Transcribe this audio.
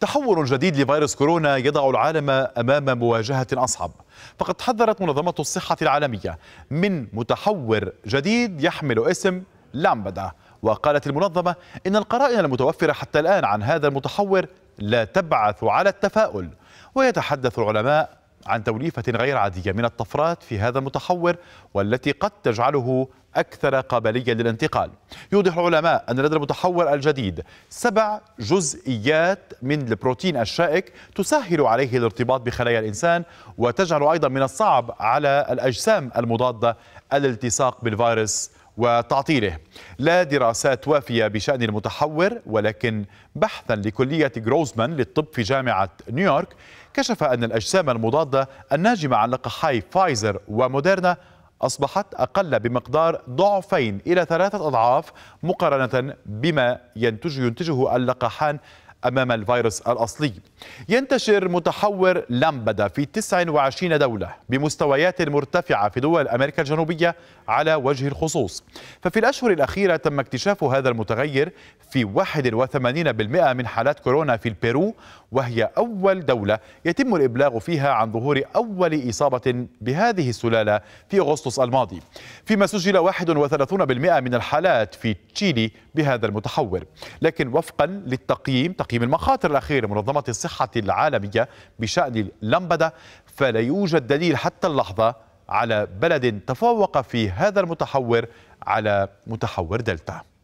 تحور جديد لفيروس كورونا يضع العالم امام مواجهه اصعب فقد حذرت منظمه الصحه العالميه من متحور جديد يحمل اسم لامبدا وقالت المنظمه ان القرائن المتوفره حتى الان عن هذا المتحور لا تبعث على التفاؤل ويتحدث العلماء عن توليفة غير عادية من الطفرات في هذا المتحور والتي قد تجعله أكثر قابلية للانتقال يوضح العلماء أن لدى المتحور الجديد سبع جزئيات من البروتين الشائك تسهل عليه الارتباط بخلايا الإنسان وتجعل أيضا من الصعب على الأجسام المضادة الالتصاق بالفيروس وتعطيله لا دراسات وافية بشأن المتحور ولكن بحثا لكلية جروزمان للطب في جامعة نيويورك كشف أن الأجسام المضادة الناجمة عن لقاحي فايزر وموديرنا أصبحت أقل بمقدار ضعفين إلى ثلاثة أضعاف مقارنة بما ينتج ينتجه اللقاحان أمام الفيروس الأصلي ينتشر متحور لامبدا في 29 دولة بمستويات مرتفعة في دول أمريكا الجنوبية على وجه الخصوص ففي الأشهر الأخيرة تم اكتشاف هذا المتغير في 81% من حالات كورونا في البيرو وهي أول دولة يتم الإبلاغ فيها عن ظهور أول إصابة بهذه السلالة في أغسطس الماضي فيما سجل 31% من الحالات في تشيلي بهذا المتحور لكن وفقا للتقييم تقييم المخاطر الأخير منظمة الصحة العالمية بشأن لمبدا فلا يوجد دليل حتى اللحظة على بلد تفوق في هذا المتحور على متحور دلتا